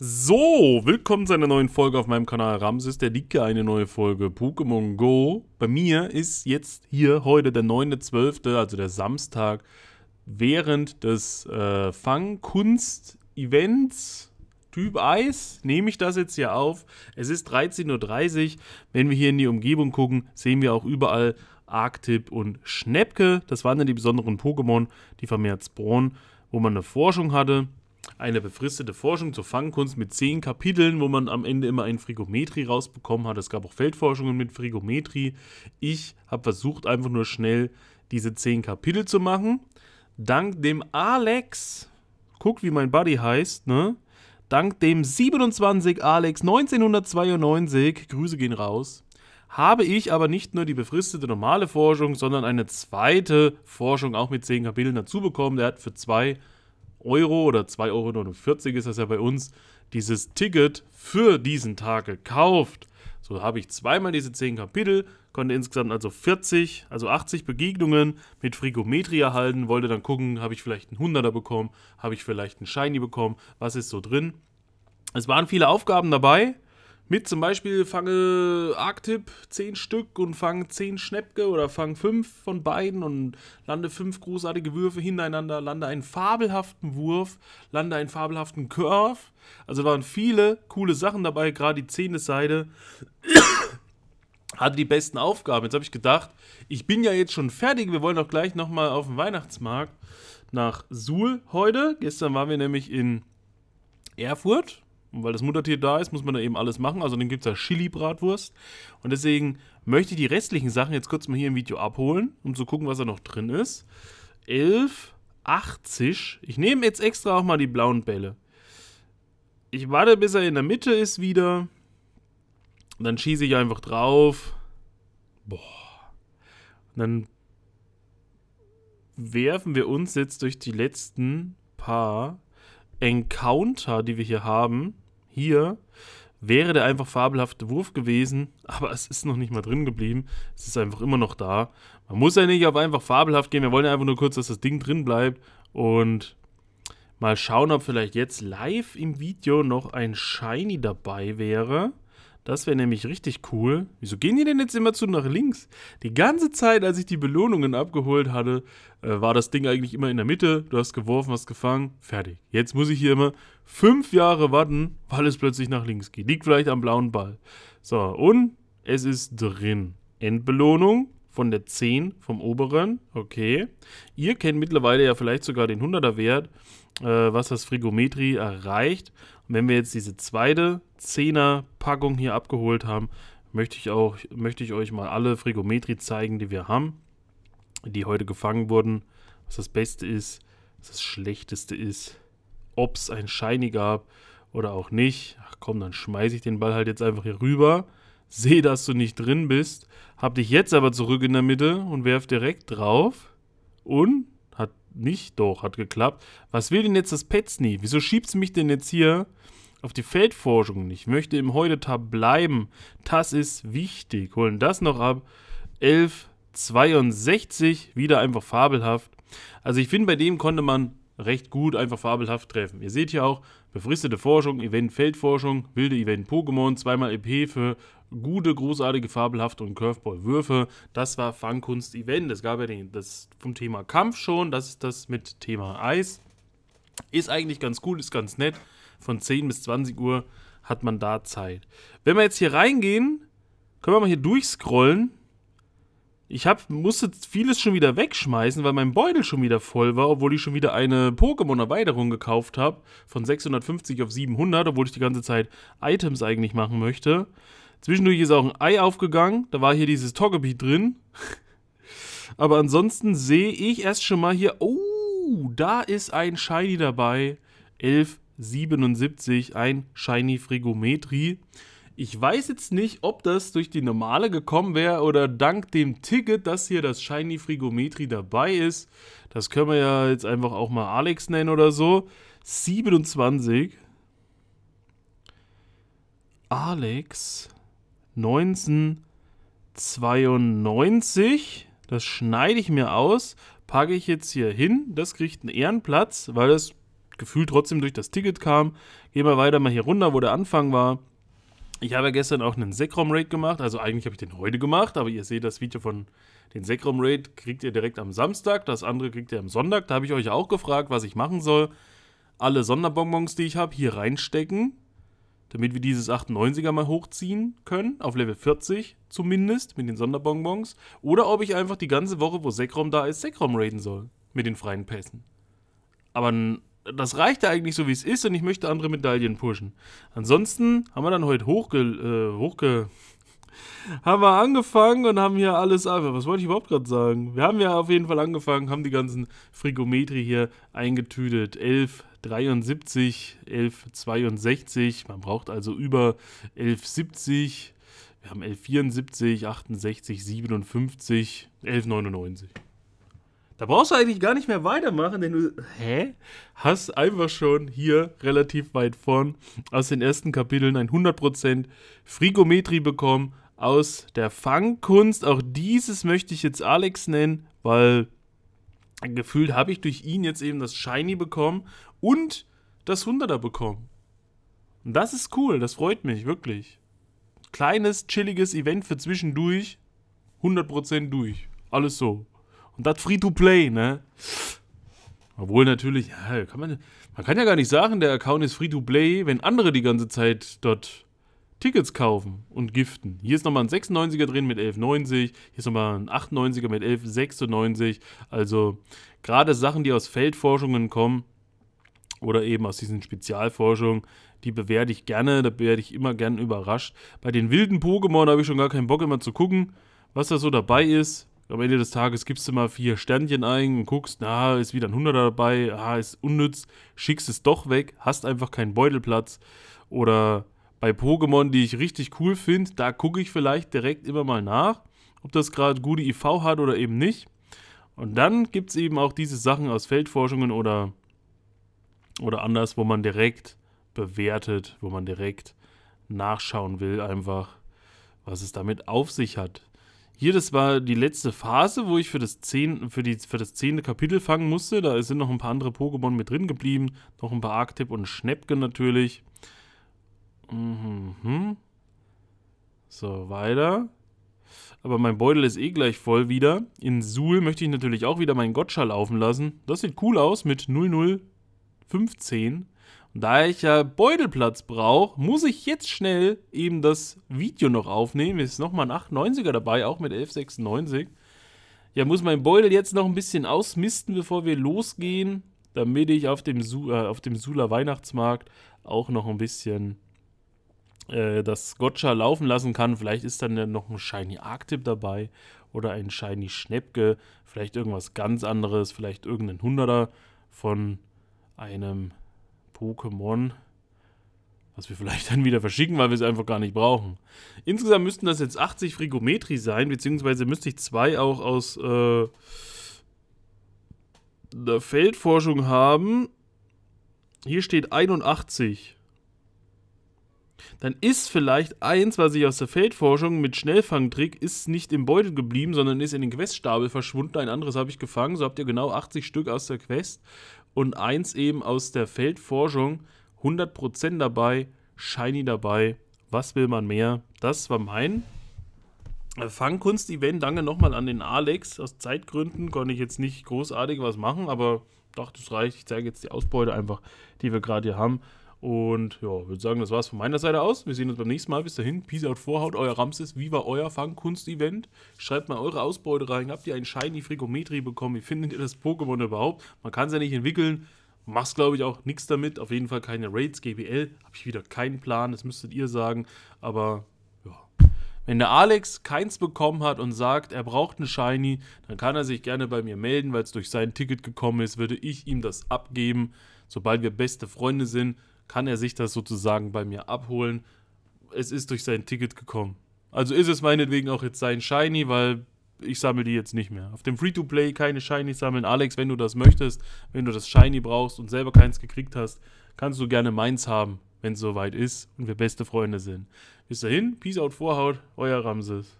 So, willkommen zu einer neuen Folge auf meinem Kanal Ramses, der Dicke, eine neue Folge Pokémon Go. Bei mir ist jetzt hier heute der 9.12., also der Samstag, während des äh, Fangkunst-Events Typ Eis, nehme ich das jetzt hier auf. Es ist 13.30 Uhr, wenn wir hier in die Umgebung gucken, sehen wir auch überall Arktip und Schnäppke. Das waren dann die besonderen Pokémon, die vermehrt spawnen, wo man eine Forschung hatte eine befristete Forschung zur Fangkunst mit zehn Kapiteln, wo man am Ende immer einen Frigometri rausbekommen hat. Es gab auch Feldforschungen mit Frigometri. Ich habe versucht, einfach nur schnell diese zehn Kapitel zu machen. Dank dem Alex, guck, wie mein Buddy heißt, ne? Dank dem 27 Alex 1992, Grüße gehen raus, habe ich aber nicht nur die befristete normale Forschung, sondern eine zweite Forschung auch mit zehn Kapiteln dazu bekommen. Der hat für zwei Euro oder 2,49 Euro ist das ja bei uns, dieses Ticket für diesen Tag gekauft. So habe ich zweimal diese 10 Kapitel, konnte insgesamt also 40, also 80 Begegnungen mit Frigometrie erhalten, wollte dann gucken, habe ich vielleicht einen Hunderter bekommen, habe ich vielleicht einen Shiny bekommen, was ist so drin. Es waren viele Aufgaben dabei, mit zum Beispiel fange Arktip 10 Stück und fange 10 Schnäppke oder fange 5 von beiden und lande 5 großartige Würfe hintereinander, lande einen fabelhaften Wurf, lande einen fabelhaften Curve. Also waren viele coole Sachen dabei, gerade die 10. Seite hatte die besten Aufgaben. Jetzt habe ich gedacht, ich bin ja jetzt schon fertig, wir wollen doch gleich nochmal auf den Weihnachtsmarkt nach Suhl heute. Gestern waren wir nämlich in Erfurt und weil das Muttertier da ist, muss man da eben alles machen. Also dann gibt es da Chili-Bratwurst. Und deswegen möchte ich die restlichen Sachen jetzt kurz mal hier im Video abholen, um zu gucken, was da noch drin ist. 11, 80. Ich nehme jetzt extra auch mal die blauen Bälle. Ich warte, bis er in der Mitte ist wieder. Und dann schieße ich einfach drauf. Boah. Und dann werfen wir uns jetzt durch die letzten paar Encounter, die wir hier haben, hier wäre der einfach fabelhafte Wurf gewesen, aber es ist noch nicht mal drin geblieben. Es ist einfach immer noch da. Man muss ja nicht auf einfach fabelhaft gehen. Wir wollen ja einfach nur kurz, dass das Ding drin bleibt und mal schauen, ob vielleicht jetzt live im Video noch ein Shiny dabei wäre. Das wäre nämlich richtig cool. Wieso gehen die denn jetzt immer zu nach links? Die ganze Zeit, als ich die Belohnungen abgeholt hatte, äh, war das Ding eigentlich immer in der Mitte. Du hast geworfen, hast gefangen, fertig. Jetzt muss ich hier immer fünf Jahre warten, weil es plötzlich nach links geht. Liegt vielleicht am blauen Ball. So, und es ist drin. Endbelohnung von der 10 vom oberen. Okay. Ihr kennt mittlerweile ja vielleicht sogar den 100er Wert, äh, was das Frigometri erreicht. Und wenn wir jetzt diese zweite Zehner-Packung hier abgeholt haben, möchte ich, auch, möchte ich euch mal alle Frigometri zeigen, die wir haben, die heute gefangen wurden, was das Beste ist, was das Schlechteste ist, ob es ein Shiny gab oder auch nicht. Ach komm, dann schmeiße ich den Ball halt jetzt einfach hier rüber, sehe, dass du nicht drin bist, hab dich jetzt aber zurück in der Mitte und werf direkt drauf und nicht? Doch, hat geklappt. Was will denn jetzt das Petzny? Wieso schiebt es mich denn jetzt hier auf die Feldforschung? nicht? Ich möchte im Heudetab bleiben. Das ist wichtig. Holen das noch ab. 1162, wieder einfach fabelhaft. Also ich finde, bei dem konnte man recht gut einfach fabelhaft treffen. Ihr seht hier auch befristete Forschung, Event Feldforschung, wilde Event Pokémon, zweimal EP für gute, großartige, fabelhafte und Curveball-Würfe. Das war Fangkunst-Event. Es gab ja den, das vom Thema Kampf schon, das ist das mit Thema Eis. Ist eigentlich ganz gut, ist ganz nett. Von 10 bis 20 Uhr hat man da Zeit. Wenn wir jetzt hier reingehen, können wir mal hier durchscrollen. Ich hab, musste vieles schon wieder wegschmeißen, weil mein Beutel schon wieder voll war, obwohl ich schon wieder eine Pokémon-Erweiterung gekauft habe. Von 650 auf 700, obwohl ich die ganze Zeit Items eigentlich machen möchte. Zwischendurch ist auch ein Ei aufgegangen. Da war hier dieses Togepi drin. Aber ansonsten sehe ich erst schon mal hier... Oh, da ist ein Shiny dabei. 1177, ein Shiny Frigometri. Ich weiß jetzt nicht, ob das durch die normale gekommen wäre oder dank dem Ticket, dass hier das Shiny Frigometri dabei ist. Das können wir ja jetzt einfach auch mal Alex nennen oder so. 27. Alex 1992. Das schneide ich mir aus, packe ich jetzt hier hin. Das kriegt einen Ehrenplatz, weil das Gefühl trotzdem durch das Ticket kam. Gehen wir weiter mal hier runter, wo der Anfang war. Ich habe gestern auch einen Sekrom-Raid gemacht. Also eigentlich habe ich den heute gemacht, aber ihr seht das Video von den Sekrom-Raid kriegt ihr direkt am Samstag. Das andere kriegt ihr am Sonntag. Da habe ich euch auch gefragt, was ich machen soll. Alle Sonderbonbons, die ich habe, hier reinstecken, damit wir dieses 98er mal hochziehen können, auf Level 40 zumindest, mit den Sonderbonbons. Oder ob ich einfach die ganze Woche, wo Sekrom da ist, Sekrom raiden soll, mit den freien Pässen. Aber das reicht ja eigentlich so, wie es ist und ich möchte andere Medaillen pushen. Ansonsten haben wir dann heute hochge... Äh, hochge haben wir angefangen und haben hier alles. Was wollte ich überhaupt gerade sagen? Wir haben ja auf jeden Fall angefangen, haben die ganzen Frigometri hier eingetütet. 11, 73, 11, 62. Man braucht also über 11, 70. Wir haben 11, 74, 68, 57, 11, 99. Da brauchst du eigentlich gar nicht mehr weitermachen, denn du hä? hast einfach schon hier relativ weit vorn aus den ersten Kapiteln ein 100% Frigometrie bekommen aus der Fangkunst. Auch dieses möchte ich jetzt Alex nennen, weil gefühlt habe ich durch ihn jetzt eben das Shiny bekommen und das 100er bekommen. Und das ist cool, das freut mich wirklich. Kleines, chilliges Event für zwischendurch, 100% durch. Alles so. Und das Free-to-Play, ne? Obwohl natürlich, ja, kann man, man kann ja gar nicht sagen, der Account ist Free-to-Play, wenn andere die ganze Zeit dort Tickets kaufen und giften. Hier ist nochmal ein 96er drin mit 11,90. Hier ist nochmal ein 98er mit 11,96. Also gerade Sachen, die aus Feldforschungen kommen oder eben aus diesen Spezialforschungen, die bewerte ich gerne. Da werde ich immer gerne überrascht. Bei den wilden Pokémon habe ich schon gar keinen Bock immer zu gucken, was da so dabei ist am Ende des Tages gibst du mal vier Sternchen ein und guckst, na, ist wieder ein Hunderter dabei, ah, ist unnütz, schickst es doch weg, hast einfach keinen Beutelplatz. Oder bei Pokémon, die ich richtig cool finde, da gucke ich vielleicht direkt immer mal nach, ob das gerade gute IV hat oder eben nicht. Und dann gibt es eben auch diese Sachen aus Feldforschungen oder, oder anders, wo man direkt bewertet, wo man direkt nachschauen will, einfach, was es damit auf sich hat hier, das war die letzte Phase, wo ich für das, 10, für, die, für das 10. Kapitel fangen musste. Da sind noch ein paar andere Pokémon mit drin geblieben. Noch ein paar Arctip und Schnäppchen natürlich. Mhm. Hm. So, weiter. Aber mein Beutel ist eh gleich voll wieder. In Suhl möchte ich natürlich auch wieder meinen Gotcha laufen lassen. Das sieht cool aus mit 0015. Und da ich ja Beutelplatz brauche, muss ich jetzt schnell eben das Video noch aufnehmen. Ist nochmal ein 890er dabei, auch mit 1196. Ja, muss mein Beutel jetzt noch ein bisschen ausmisten, bevor wir losgehen, damit ich auf dem, Su äh, auf dem Sula Weihnachtsmarkt auch noch ein bisschen äh, das Gotcha laufen lassen kann. Vielleicht ist dann noch ein Shiny Arctip dabei oder ein Shiny Schnäppke. Vielleicht irgendwas ganz anderes, vielleicht irgendein Hunderter von einem Pokémon, was wir vielleicht dann wieder verschicken, weil wir es einfach gar nicht brauchen. Insgesamt müssten das jetzt 80 Frigometri sein, beziehungsweise müsste ich zwei auch aus äh, der Feldforschung haben. Hier steht 81 dann ist vielleicht eins, was ich aus der Feldforschung mit Schnellfangtrick, ist nicht im Beutel geblieben, sondern ist in den Queststapel verschwunden. Ein anderes habe ich gefangen. So habt ihr genau 80 Stück aus der Quest und eins eben aus der Feldforschung. 100% dabei, Shiny dabei. Was will man mehr? Das war mein äh, Fangkunst-Event. Danke nochmal an den Alex. Aus Zeitgründen konnte ich jetzt nicht großartig was machen, aber doch, das reicht. Ich zeige jetzt die Ausbeute einfach, die wir gerade hier haben. Und ja, würde sagen, das war's von meiner Seite aus. Wir sehen uns beim nächsten Mal. Bis dahin, Peace out, Vorhaut, euer Ramses. Wie war euer Fangkunst-Event? Schreibt mal eure Ausbeute rein. Habt ihr einen Shiny Frigometri bekommen? Wie findet ihr das Pokémon überhaupt? Man kann es ja nicht entwickeln. Macht, glaube ich, auch nichts damit. Auf jeden Fall keine Raids, GBL. Habe ich wieder keinen Plan. Das müsstet ihr sagen. Aber ja. wenn der Alex keins bekommen hat und sagt, er braucht einen Shiny, dann kann er sich gerne bei mir melden, weil es durch sein Ticket gekommen ist, würde ich ihm das abgeben. Sobald wir beste Freunde sind, kann er sich das sozusagen bei mir abholen. Es ist durch sein Ticket gekommen. Also ist es meinetwegen auch jetzt sein Shiny, weil ich sammle die jetzt nicht mehr. Auf dem Free-to-Play keine Shinies sammeln. Alex, wenn du das möchtest, wenn du das Shiny brauchst und selber keins gekriegt hast, kannst du gerne meins haben, wenn es soweit ist und wir beste Freunde sind. Bis dahin, Peace out, Vorhaut, euer Ramses.